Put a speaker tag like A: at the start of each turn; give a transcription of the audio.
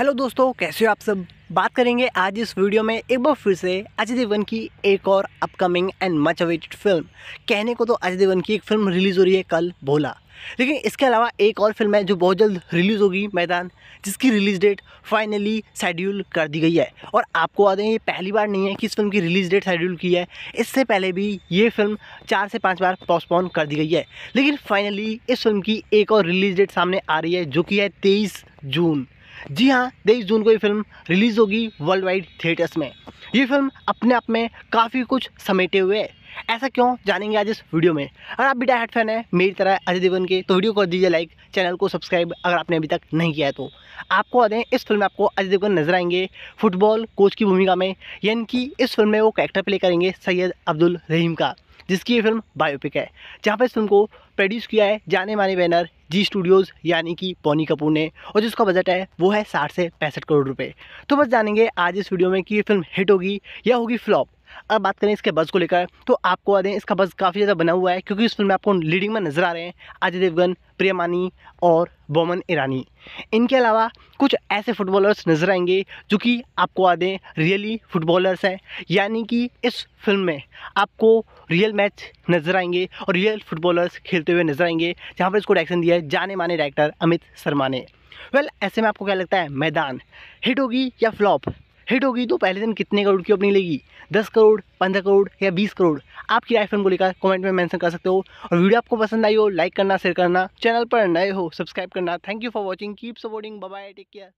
A: hello दोस्तों कैसे हो आप सब बात करेंगे आज इस वीडियो में एक बार फिर से अजय देवगन की एक और upcoming and much awaited film कहने को तो अजय देवगन की एक फिल्म रिलीज़ हो रही है कल भोला लेकिन इसके अलावा एक और फिल्म है जो बहुत जल्द रिलीज़ होगी मैदान जिसकी रिलीज़ डेट फाइनली शेड्यूल कर दी गई है और आपको बता दें ये पहली बार नहीं है कि इस फिल्म की रिलीज़ डेट शेड्यूल की है इससे पहले भी ये फिल्म चार से पाँच बार पोस्टपोन कर दी गई है लेकिन फाइनली इस फिल्म की एक और रिलीज़ डेट सामने आ रही है जो कि है तेईस जून जी हाँ तेईस जून को ये फिल्म रिलीज़ होगी वर्ल्ड वाइड थिएटर्स में ये फिल्म अपने आप में काफ़ी कुछ समेटे हुए है ऐसा क्यों जानेंगे आज इस वीडियो में अगर आप भी डायट फैन है मेरी तरह अजय देवगन के तो वीडियो को दीजिए लाइक चैनल को सब्सक्राइब अगर आपने अभी तक नहीं किया है तो आपको बता दें इस फिल्म में आपको अजय देवगन नजर आएंगे फुटबॉल कोच की भूमिका में यानी कि इस फिल्म में वो कैरेक्टर प्ले करेंगे सैयद अब्दुल रहीम का जिसकी ये फिल्म बायोपिक है जहाँ पर इस फिल्म को प्रोड्यूस किया है जाने माने बैनर जी स्टूडियोज़ यानी कि पोनी कपूर ने और जिसका बजट है वो है साठ से पैंसठ करोड़ रुपए तो बस जानेंगे आज इस वीडियो में कि ये फिल्म हिट होगी या होगी फ्लॉप अब बात करें इसके बज़ को लेकर तो आपको बता दें इसका बज़ काफ़ी ज़्यादा बना हुआ है क्योंकि इस फिल्म में आपको लीडिंग में नज़र आ रहे हैं अजय देवगन प्रियमानी और बोमन ईरानी इनके अलावा कुछ ऐसे फुटबॉलर्स नज़र आएंगे जो कि आपको आ दें रियली फुटबॉलर्स हैं यानी कि इस फिल्म में आपको रियल मैच नज़र आएंगे और रियल फुटबॉलर्स खेलते हुए नज़र आएंगे जहाँ पर इसको डायरेक्शन दिया है जाने माने डायरेक्टर अमित शर्मा ने वेल well, ऐसे में आपको क्या लगता है मैदान हिट होगी या फ्लॉप हिट होगी तो पहले दिन कितने करोड़ की ओपनिंग लेगी दस करोड़ पंद्रह करोड़ या बीस करोड़ आपकी राइफल को लेकर कमेंट में मेंशन कर सकते हो और वीडियो आपको पसंद आई हो लाइक करना शेयर करना चैनल पर नए हो सब्सक्राइब करना thank you for watching keep supporting bye take care